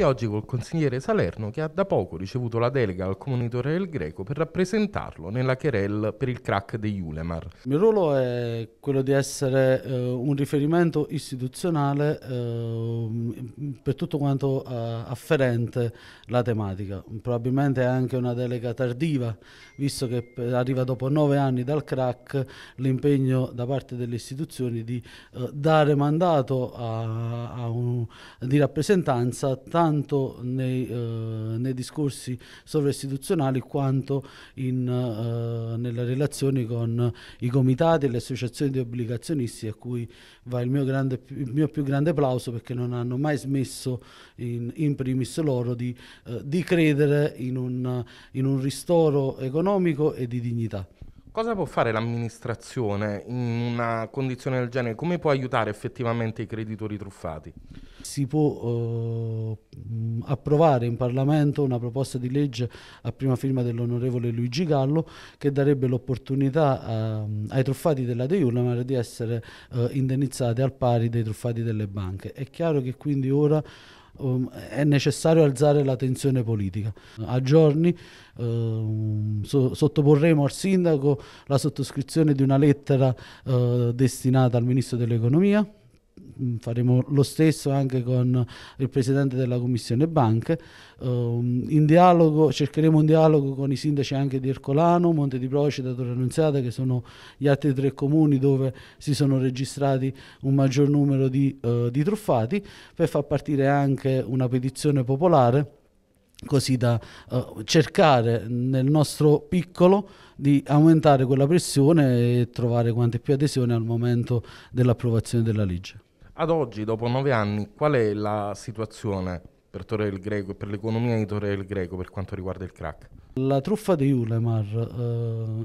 dialoghi oggi col consigliere Salerno che ha da poco ricevuto la delega al comunitore del Greco per rappresentarlo nella querel per il crack degli Ulemar. Il mio ruolo è quello di essere eh, un riferimento istituzionale eh, per tutto quanto eh, afferente la tematica. Probabilmente è anche una delega tardiva, visto che eh, arriva dopo nove anni dal crack l'impegno da parte delle istituzioni di eh, dare mandato a, a un, di rappresentanza tanto tanto nei, eh, nei discorsi sovrastituzionali quanto in, eh, nelle relazioni con i comitati e le associazioni di obbligazionisti a cui va il mio, grande, il mio più grande applauso perché non hanno mai smesso in, in primis loro di, eh, di credere in un, in un ristoro economico e di dignità. Cosa può fare l'amministrazione in una condizione del genere? Come può aiutare effettivamente i creditori truffati? Si può eh, approvare in Parlamento una proposta di legge a prima firma dell'onorevole Luigi Gallo che darebbe l'opportunità ehm, ai truffati della De Urlamar di essere eh, indennizzati al pari dei truffati delle banche. È chiaro che quindi ora Um, è necessario alzare la tensione politica. A giorni um, so, sottoporremo al sindaco la sottoscrizione di una lettera uh, destinata al ministro dell'economia Mm, faremo lo stesso anche con il Presidente della Commissione Banche. Um, dialogo, cercheremo un dialogo con i sindaci anche di Ercolano, Monte di Procida, Datore Annunziata, che sono gli altri tre comuni dove si sono registrati un maggior numero di, uh, di truffati, per far partire anche una petizione popolare così da uh, cercare nel nostro piccolo di aumentare quella pressione e trovare quante più adesioni al momento dell'approvazione della legge. Ad oggi, dopo nove anni, qual è la situazione per Torre del Greco e per l'economia di Torre del Greco per quanto riguarda il crack? La truffa di Ulemar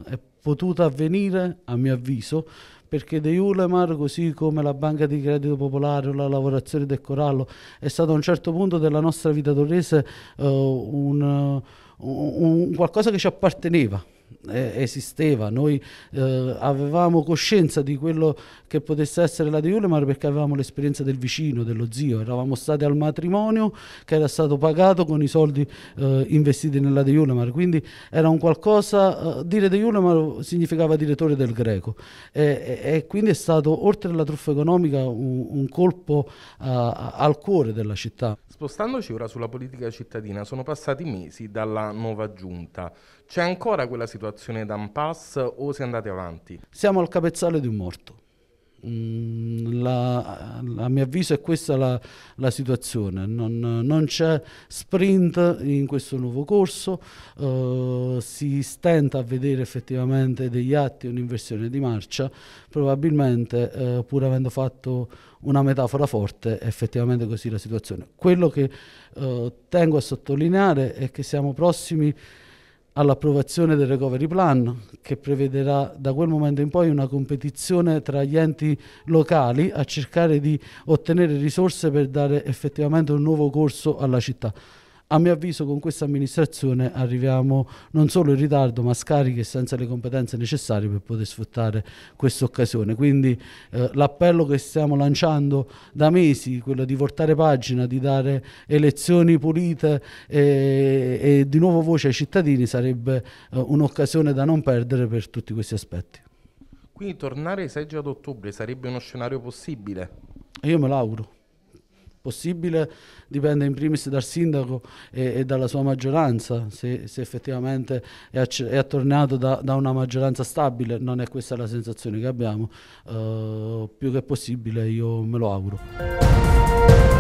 eh, è potuta avvenire, a mio avviso, perché De Ulemar, così come la Banca di Credito Popolare o la lavorazione del Corallo, è stato a un certo punto della nostra vita torrese eh, un, un, un qualcosa che ci apparteneva eh, esisteva, noi eh, avevamo coscienza di quello che potesse essere la De Ulemar perché avevamo l'esperienza del vicino, dello zio, eravamo stati al matrimonio che era stato pagato con i soldi eh, investiti nella De Ulemar, quindi era un qualcosa, eh, dire De Ulemar significava direttore del greco e, e, e, quindi è stato oltre alla truffa economica un, un colpo eh, al cuore della città. Spostandoci ora sulla politica cittadina, sono passati mesi dalla nuova giunta, c'è ancora quella situazione situazione d'impasse o se andate avanti? Siamo al capezzale di un morto. Mm, la, a mio avviso è questa la, la situazione, non, non c'è sprint in questo nuovo corso, eh, si stenta a vedere effettivamente degli atti, un'inversione di marcia, probabilmente eh, pur avendo fatto una metafora forte è effettivamente così la situazione. Quello che eh, tengo a sottolineare è che siamo prossimi all'approvazione del recovery plan che prevederà da quel momento in poi una competizione tra gli enti locali a cercare di ottenere risorse per dare effettivamente un nuovo corso alla città. A mio avviso con questa amministrazione arriviamo non solo in ritardo ma scarichi senza le competenze necessarie per poter sfruttare questa occasione. Quindi eh, l'appello che stiamo lanciando da mesi, quello di voltare pagina, di dare elezioni pulite e, eh, e di nuovo voce ai cittadini sarebbe eh, un'occasione da non perdere per tutti questi aspetti. Quindi tornare ai seggi ad ottobre sarebbe uno scenario possibile? Io me l'auguro possibile dipende in primis dal sindaco e, e dalla sua maggioranza, se, se effettivamente è, è attornato da, da, una maggioranza stabile, non è questa la sensazione che abbiamo, uh, più che possibile io me lo auguro.